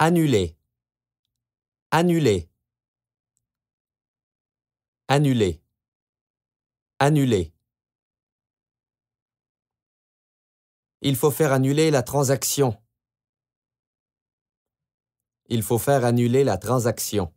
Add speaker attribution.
Speaker 1: Annuler.
Speaker 2: Annuler. Annuler.
Speaker 3: Annuler. Il faut faire annuler
Speaker 4: la transaction. Il faut faire annuler la
Speaker 1: transaction.